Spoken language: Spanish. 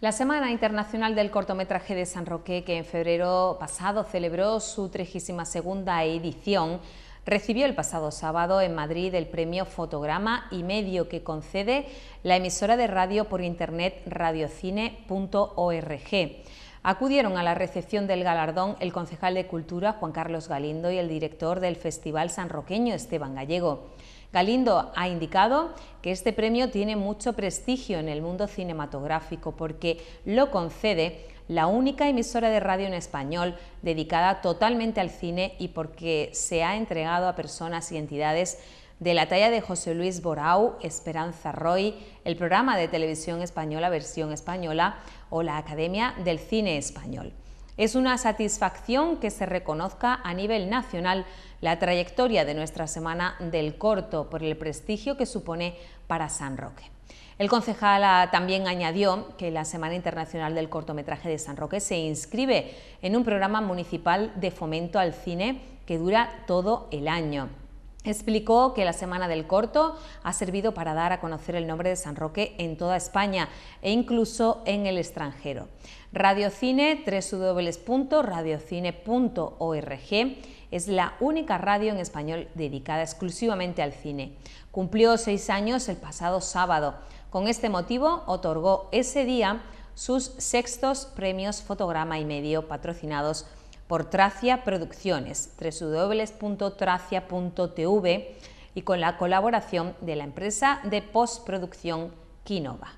La Semana Internacional del Cortometraje de San Roque, que en febrero pasado celebró su segunda edición, recibió el pasado sábado en Madrid el premio Fotograma y Medio que concede la emisora de radio por internet radiocine.org. Acudieron a la recepción del galardón el concejal de Cultura Juan Carlos Galindo y el director del Festival San Roqueño Esteban Gallego. Galindo ha indicado que este premio tiene mucho prestigio en el mundo cinematográfico porque lo concede la única emisora de radio en español dedicada totalmente al cine y porque se ha entregado a personas y entidades de la talla de José Luis Borau, Esperanza Roy, el programa de televisión española Versión Española o la Academia del Cine Español. Es una satisfacción que se reconozca a nivel nacional la trayectoria de nuestra Semana del Corto por el prestigio que supone para San Roque. El concejal también añadió que la Semana Internacional del Cortometraje de San Roque se inscribe en un programa municipal de fomento al cine que dura todo el año. Explicó que la Semana del Corto ha servido para dar a conocer el nombre de San Roque en toda España e incluso en el extranjero. Radiocine, www.radiocine.org, es la única radio en español dedicada exclusivamente al cine. Cumplió seis años el pasado sábado. Con este motivo, otorgó ese día sus sextos premios Fotograma y Medio patrocinados por Tracia Producciones, www.tracia.tv y con la colaboración de la empresa de postproducción Quinova.